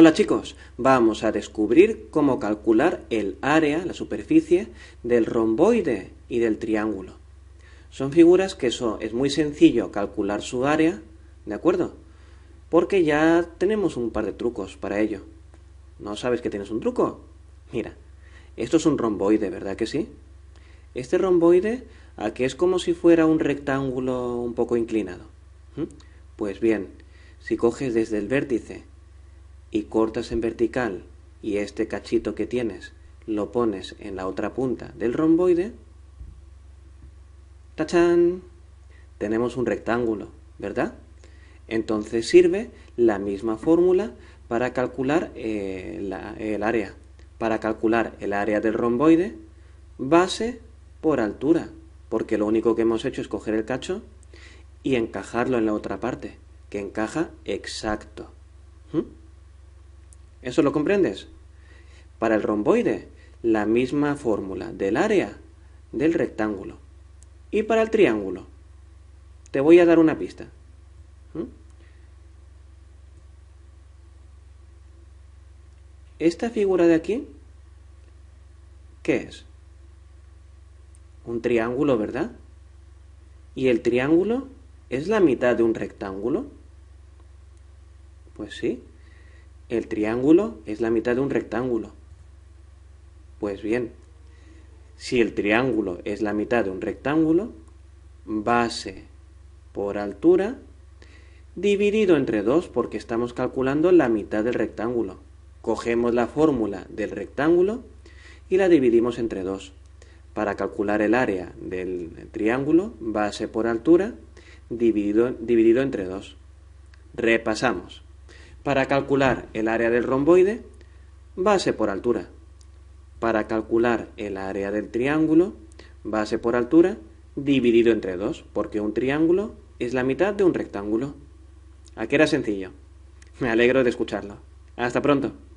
Hola chicos, vamos a descubrir cómo calcular el área, la superficie, del romboide y del triángulo. Son figuras que eso es muy sencillo calcular su área, ¿de acuerdo? Porque ya tenemos un par de trucos para ello. ¿No sabes que tienes un truco? Mira, esto es un romboide, ¿verdad que sí? Este romboide aquí es como si fuera un rectángulo un poco inclinado. ¿Mm? Pues bien, si coges desde el vértice y cortas en vertical y este cachito que tienes lo pones en la otra punta del romboide, ¡tachán! Tenemos un rectángulo, ¿verdad? Entonces sirve la misma fórmula para calcular eh, el área. Para calcular el área del romboide, base por altura, porque lo único que hemos hecho es coger el cacho y encajarlo en la otra parte, que encaja exacto. ¿Mm? ¿Eso lo comprendes? Para el romboide, la misma fórmula del área del rectángulo. Y para el triángulo, te voy a dar una pista. ¿Mm? Esta figura de aquí, ¿qué es? Un triángulo, ¿verdad? ¿Y el triángulo es la mitad de un rectángulo? Pues sí, el triángulo es la mitad de un rectángulo. Pues bien, si el triángulo es la mitad de un rectángulo, base por altura dividido entre 2 porque estamos calculando la mitad del rectángulo. Cogemos la fórmula del rectángulo y la dividimos entre 2. Para calcular el área del triángulo, base por altura, dividido, entre 2. Repasamos. Para calcular el área del romboide, base por altura. Para calcular el área del triángulo, base por altura dividido entre 2, porque un triángulo es la mitad de un rectángulo. Aquí era sencillo. Me alegro de escucharlo. Hasta pronto.